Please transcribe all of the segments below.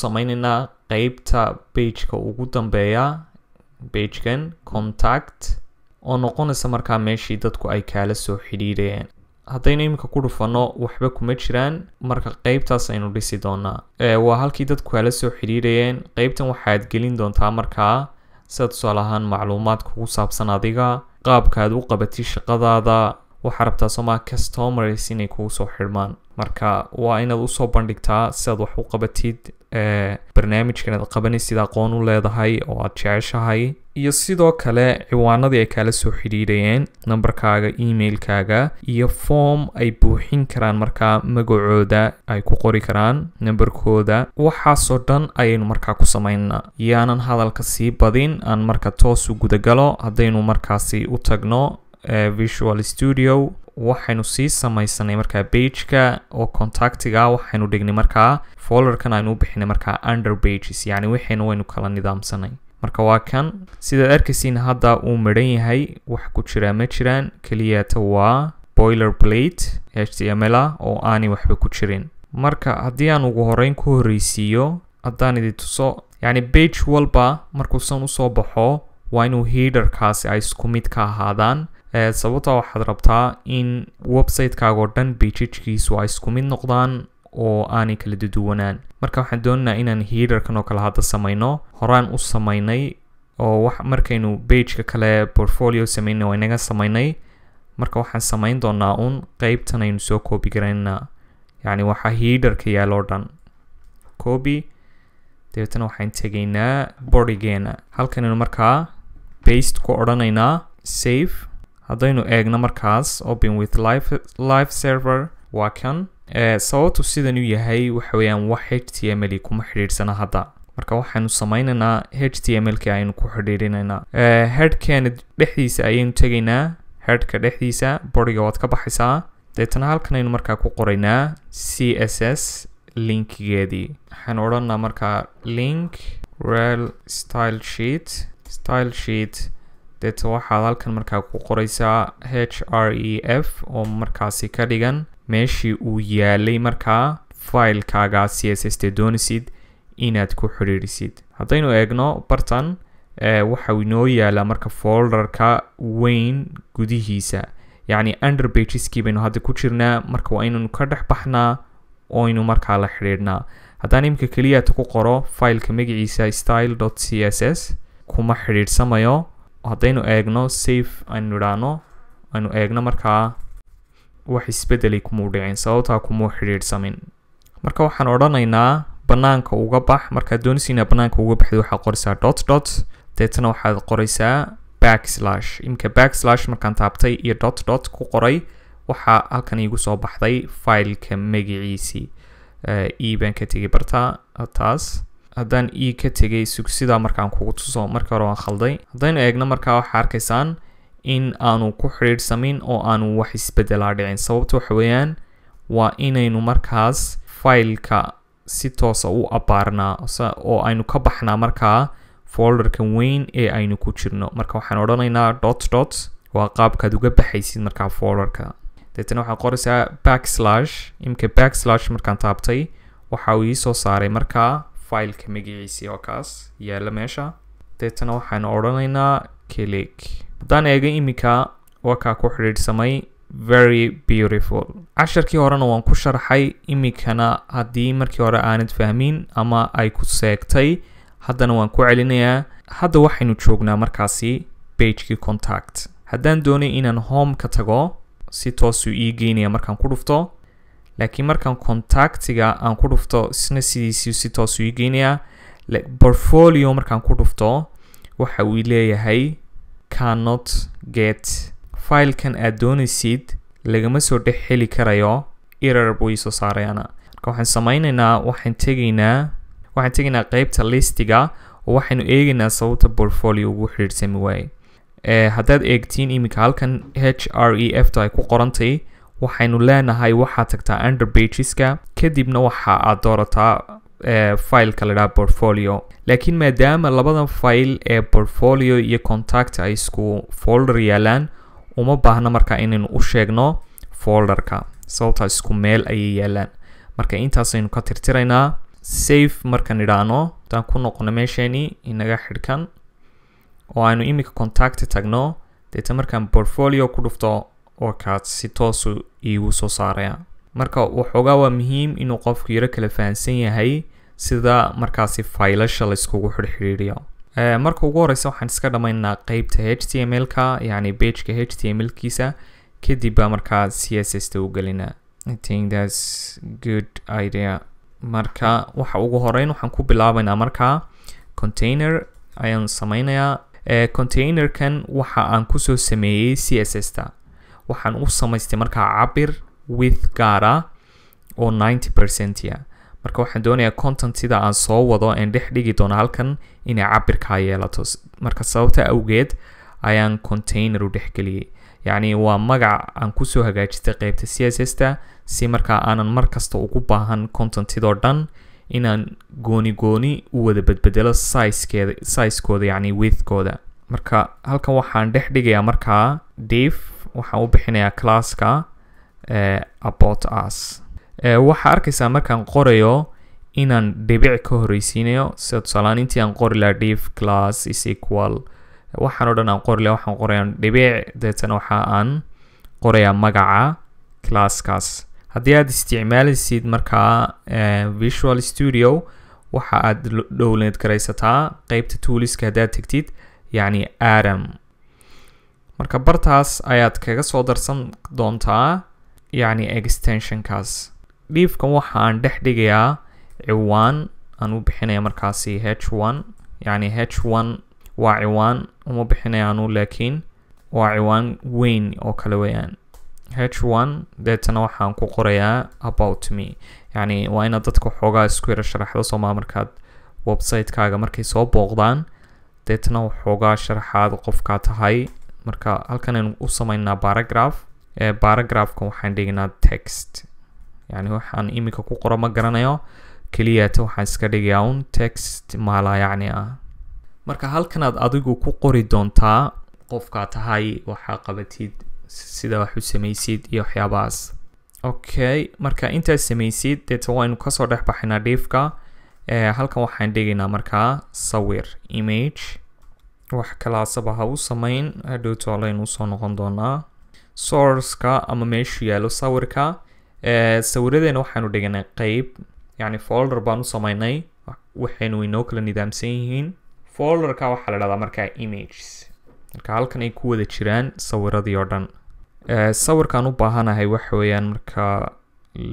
samaynaynaa qeybta pageka ugu dambeeya pagekan contact oo noqonaysa markaa meeshii dadku ay kaala soo xidhiirayeen haddaynu iminka ku dhufanno waxba kuma jiraan marka qeybtaas aynu dhisi doonaa waa halkii dadku kaala soo xidhiirayeen qeybtan waxaad gelin doontaa markaa sida tusaale ahaan macluumaadka ugu saabsan adiga qaabka aad u qabatay shaqadaada waxaa rabtaa somaa customers inay kugu soo xidhmaan marka waa inaad usoo bandhigtaa sidaad wax u qabatid barnaamijkan aad qabanay sida aqoon u leedahay oo aad jeceshahay iyo sidoo kale ciwaanadii ay kaala soo xidhiidhayeen nambarkaaga emailkaaga iyo form ay buuxin karaan markaa magacooda ay ku qori karaan nambarkooda waxaasoo dhan ayaynu markaa ku samaynaa yaanan hadalka sii badin aan marka toos u gudagalo haddaynu markaasi u tagno visual studio waxaynu sii samaysanay markaa bageka oo contactiga ah, waxaynu dhignay markaa follerkan aynu u bixinay markaa under bages yacni wixiina waynu kala nidaamsanay marka waa kan sidaad arkaysiin hadda uu midhan yahay wax ku jiraa ma jiraan keliyata waa boiler plate h t m l a ah oo aanay waxba ku jirin marka haddii aan ugu horeyn ku horreysiiyo haddaan idin tuso yacni bage walba markuusan usoo baxo waa inuu hiidharkaasi ay isku mid ka ahaadaan sababtaa waxaad rabtaa in websitekaagoo dhan bejijkiisu ay isku mid noqdaan oo aanay kala duduwanaan marka waxaan doonaynaa inaan hiidarkan oo kale hadda samayno horaan u samaynay oo markaynu bageka kale portfolio samaynay waa inaga samaynay marka waxaan samayn doonaa un qeybtan aynu soo coobi garaynaa yacni waxaa hiidarka yaal dhan coobi dabeetana waxaan tegaynaa bordigeena halkanaynu markaa baste ku odhanaynaa safe haddaynu eegno markaas open with life server waa sababtu sidan u yahay waxa weeyaan wax h t m l kuma xidhiidhsana hadda marka waxaynu sameynaynaa h t m l ki aynu ku xidhiirinaynaa eh, headhkana dhexdiisa ayaynu tegaynaa headhka dhexdiisa boriga waad ka baxaysaa deetana halkan aynu markaa ku qoraynaa c s s linkigeedii waxaanu odhanaa markaa link rel style sheet style sheet deeta waxaad halkan markaa ku qoraysaa h r e f oo markaasi ka dhigan meeshii uu yaalay markaa failkaaga c s s te doonaysid inaad ku xidhiirisid haddaynu eegno bartan waxa inoo yaala marka folderka weyn gudihiisa yacni underbageski baynu hadda ku jirnaa marka waa inaynu ka dhex baxnaa oo aynu markaa la xidhiidhnaa haddaan imika keliyaata ku qoro failka magiciisa style c s s kuma xidhiidhsamayo haddaynu eegno safe aynu idhaahno aynu eegno markaa wax isbedeli kumuu dhicin sababtaa ah kumuu xidhiidhsamin marka waxaan odhanaynaa banaanka uga bax markaad doonisiina banaanka uga baxda waxaad qoraysaa dot dot deetana waxaad qoraysaa backslash iminka backslash markaan taabtay iyo dot dot ku qoray waxaa halkan iigu soo baxday fileka magaciisii e ka tegay barta taas haddaan e ka tegay sugsidaa markaan kugu tuso markii hore waan khalday haddaynu eegno markaa waxaa arkaysaan in aanu ku xidhiidhsamin oo aanu wax isbedelaa dhicin sababta waxa weeyaan waa inaynu markaas faylka si toosa ah u abaarnaa oo aynu ka baxnaa markaa folderka weyn ee aynu ku jirno marka waxaan odhanaynaa dot dot waa qaabkaad uga baxaysid markaa folderka deetana waxaan qoraysaa backslash imika backslash markaan taabtay waxa uu ii soo saaray markaa faylka magaciisii oo kaas yeela meesha deetana waxaan odhanaynaa kilik haddaan eega iminka wakaa ku xidhiidhsamay very beautiful casharkii horena waan ku sharxay iminkana haddii markii hore aanad fahmin ama ay ku seegtay haddana waan ku celinayaa e, hadda waxaynu joognaa markaasi bagekii contact haddaan doonay inaan home ka tago si toosuu ii geynaya markaan ku dhufto laakiin markaan contactiga aan ku dhufto isna sidiisii si toosu ii geynayaa portfolio markaan ku dhufto waxa uu leeyahay cannot get filekan aad doonaysid lagama soo dhex xeli karayo error buu iisoo saarayana marka waxaan samaynaynaa waxaan tegaynaa waxaan tegaynaa qeybta listiga oo waxaynu eegaynaa sababta portfolio ugu xidhiirsami waaye eh, haddaad eegtiin iminka halkan h r e f ta ay ku qorantay waxaynu leenahay waxaad tagtaa under bageska kadibna waxa aad doorataa eh, fileka ladhaha portfolio laakiin maadaama labadan file ee portfolio iyo contact ay isku folder yaalaan uma baahna marka inaynu u sheegno folderka sababtaa isku meel ayay yaalaan marka intaasaynu ka tirtiraynaa safe markaan idhaahno haddaan ku noqono meesheenii inaga xidhkan oo aynu iminka contacti tagno deeta markaan portfolio ku dhufto oo kaas si toosu iigu soo saaraya marka waxoogaa waa muhiim inuu qofku yaro kala fahansan yahay sida markaasi faylasha layskugu xirxidhiiriyo marka ugu horeysa waxaan iska dhammaynaa qeybta html-ka yacni h t m l kiisa kadib baa markaa css ta u gelina marka waxa ugu horeyn waxaan ku bilaabaynaa markaa container ayaan sameynayaa containerkan waxa aan kusoo sameeyey css ta waxaan u samaystay markaa cabir with gaar ah oo ninety percentiya marka waxaan doonayaa content sida aan soo wado aan dhex dhigi doono halkan inay cabirkaa yeelato marka sababta awgeed ayaan container u dhexgeliyey yacni waa magac aan kusoo hagaajistay qeybta c s s ta si markaa aanan mar kasta ugu baahan contentidoo dhan inaan gooni gooni u wada bedbedelo sizekeeda sizekooda yacni withkooda marka halkan waxaan dhex dhigayaa markaa div waxaan u bixinayaa classka eh, about us eh, waxaa arkaysaa markaan qorayo inaan dhibic ka horeysiinayo sida tusaalaan intii aan qori laha div class is equal waxaan oo dhan aan qori laha waxaan qorayaan dhibic deetan waxa aan qorayaa magaca classkaas haddii aad isticmaalaysid markaa eh, visual studio waxa aad dhowleed garaysataa qeybta tuuliska haddaad tegtid yacni adam marka bartaas ayaad kaga soo darsan doontaa yacni extensionkaas dhiifkan waxaan dhex dhigayaa ciwaan aan u bixinaya markaasi h one yacni h one waa ciwaan uma bixinayaanu laakiin waa ciwaan weyn oo kale weyaan h one deetana waxaan ku qorayaa about me yacni waa inaad dadka xoogaa isku yara sharaxda soomaa markaad website-kaaga markay soo booqdaan deetana xoogaa sharaxaad qofkaa tahay marka halkan aynu u sameynaa baragraph baragraphka waxaan dhignaa text yani waxaan iminka ku qoro ma garanayo keliyata waxaan iska dhigayaa un text maalaa yacni ah marka halkanaad adigu ku qori doontaa qofkaa tahay waxaa qabatid sida wax u samaysid iyo waxyaabahaas okay marka intaad samaysid deeta waynu kasoo dhex baxaynaa dhiifka halkan waxaan dhigaynaa markaa sawir image wax kala ha u sameyn hadhowto aleynu usoo noqon doonaa sourceka ama meeshu yaallo sawirka sawiradeena waxaanu dhiganay qeyb yacni folder baan u sameynay waxaynu inoo kala nidaamsan yihiin folderka waxaa la dhahdaa markaa images marka halkan ay ku wada jiraan sawiradii oo dhan sawirkaan u baahanahay waxa weeyaan marka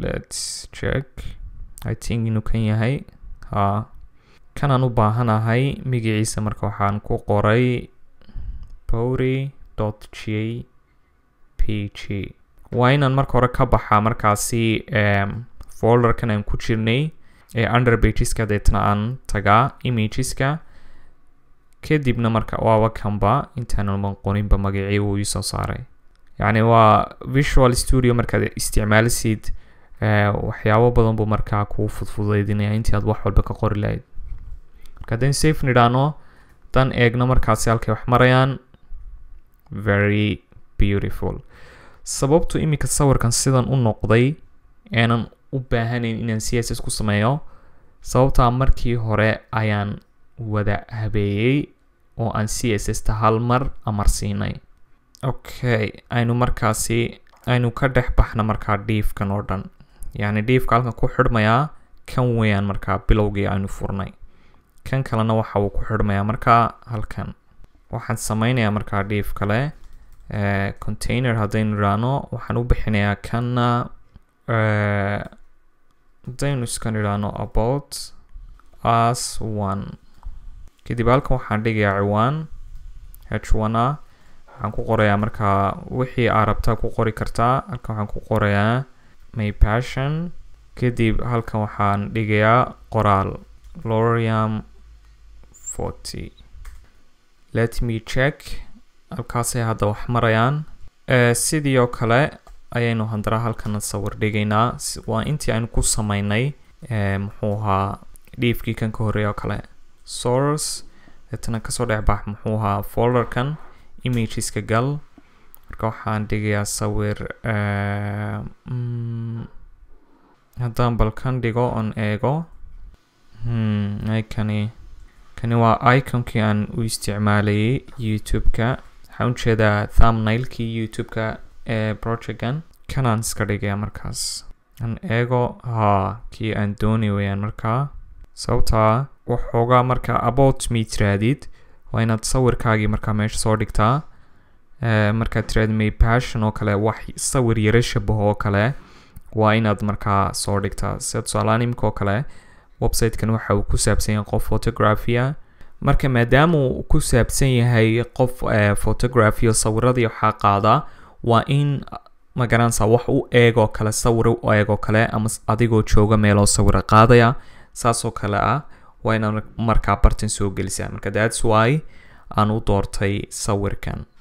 lets check i think inuu kan yahay ha kanaan u ahay magiciisa marka waxaan ku qoray powry dot j p g waa inaan marka hore ka baxaa markaasi folderkan aan ku jirnay ee under bageska deetna aan tagaa imageska kadibna marka waaba kanba intaanan magacii uu iisoo saaray yacni waa visual studio markaad isticmaalsid waxyaabo badan buu markaa kuu fudfudeydinaya intii aad wax walba ka qori lahayd marka safe nidhaano dan eegno markaasi halkay wax marayaan very beautiful sababtu iminka sawirkan sidan u noqday aanan u baahanayn inaan css ku sameeyo sababtaa markii hore ayaan wada habeeyey oo aan css-ta hal mar amarsiinay okay aynu markaasi aynu ka dhex baxna markaa dhiifkan oo dhan yacni dhiifka halkan ku xidhmayaa kan weeyaan markaa bilowgii aynu furnay kan kalena waxa uu ku xidhmayaa markaa halkan waxaan sameynayaa markaa dhiif kale container haddaynu idhaahno waxaan u bixinayaa kanna haddaynu iskan idhaahno about as one kadib halkan waxaan dhigayaa ciwaan h one ah waxaan ku qorayaa markaa wixii aa rabtaa ku qori kartaa halkan waxaan ku qorayaa may passion kadib halkan waxaan dhigayaa qoraal loriam 40. Let me check. halkaasay hadda wax marayaan sidii oo kale ayaynu handara halkana sawir dhigaynaa waa intii aynu ku sameynay muxuu ahaa dhiifkii kan ka horreeya oo kale source deetana kasoo dhexbax muxuu ahaa folderkan imageska gal marka waxaan dhigayaa sawir mm, haddaan balkan dhigo oon eego hmm, kani kani waa iconkii aan u isticmaalayay youtube-ka waxaan u jeedaa thumbnailkii youtube-ka ee projectgan kanaan iska dhigaya markaas aan eego haa kii aan doonay weyaan markaa sababtaa waxoogaa markaa about me tiraadid waa inaad sawirkaagii markaa meesha soo dhigtaa markaa tiraadi may passion oo kale wax sawir yaro shabaho oo kale waa inaad markaa soo dhigtaa sida tusaalahaan imika oo kale websitekan waxa uu ku saabsan yahay qof photography marka maadaama uu ku saabsan yahay qof eh, photography sawiradii waxaa qaadaa waa in magaranaysa wax u eegoo kale sawir u eegoo kale ama adigoo jooga meeloo sawiro qaadaya saasoo kale ah waa inaad markaa bartan soo gelisaa marka that's why aan u doortay sawirkan